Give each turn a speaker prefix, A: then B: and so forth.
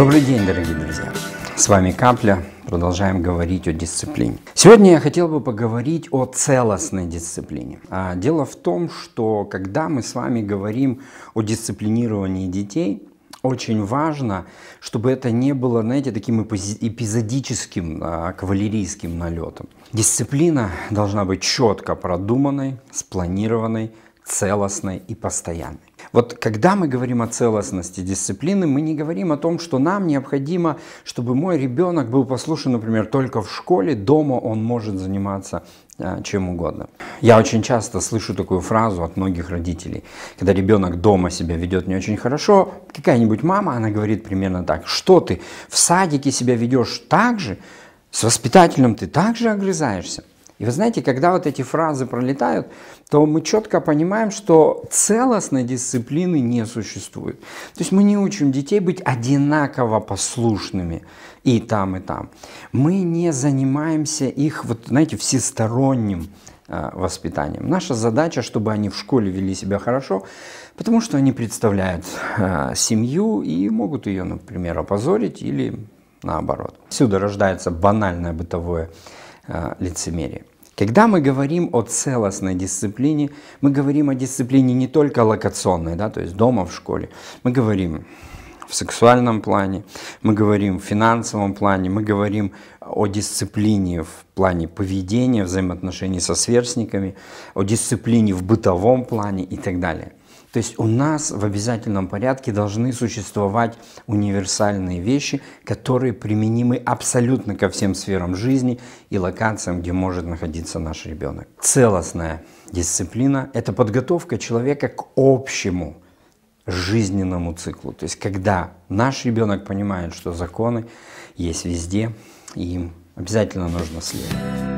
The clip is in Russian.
A: Добрый день, дорогие друзья! С вами Капля. Продолжаем говорить о дисциплине. Сегодня я хотел бы поговорить о целостной дисциплине. А, дело в том, что когда мы с вами говорим о дисциплинировании детей, очень важно, чтобы это не было, знаете, таким эпизодическим а, кавалерийским налетом. Дисциплина должна быть четко продуманной, спланированной, целостной и постоянной. Вот когда мы говорим о целостности дисциплины, мы не говорим о том, что нам необходимо, чтобы мой ребенок был послушен, например, только в школе, дома он может заниматься а, чем угодно. Я очень часто слышу такую фразу от многих родителей. Когда ребенок дома себя ведет не очень хорошо, какая-нибудь мама, она говорит примерно так, что ты в садике себя ведешь так же, с воспитателем ты так же огрызаешься. И вы знаете, когда вот эти фразы пролетают, то мы четко понимаем, что целостной дисциплины не существует. То есть мы не учим детей быть одинаково послушными и там, и там. Мы не занимаемся их, вот, знаете, всесторонним э, воспитанием. Наша задача, чтобы они в школе вели себя хорошо, потому что они представляют э, семью и могут ее, например, опозорить или наоборот. Всюду рождается банальное бытовое э, лицемерие. Когда мы говорим о целостной дисциплине, мы говорим о дисциплине не только локационной, да, то есть дома, в школе. Мы говорим в сексуальном плане, мы говорим в финансовом плане, мы говорим о дисциплине в плане поведения, взаимоотношений со сверстниками, о дисциплине в бытовом плане и так далее. То есть у нас в обязательном порядке должны существовать универсальные вещи, которые применимы абсолютно ко всем сферам жизни и локациям, где может находиться наш ребенок. Целостная дисциплина ⁇ это подготовка человека к общему жизненному циклу. То есть, когда наш ребенок понимает, что законы есть везде, и им обязательно нужно следовать.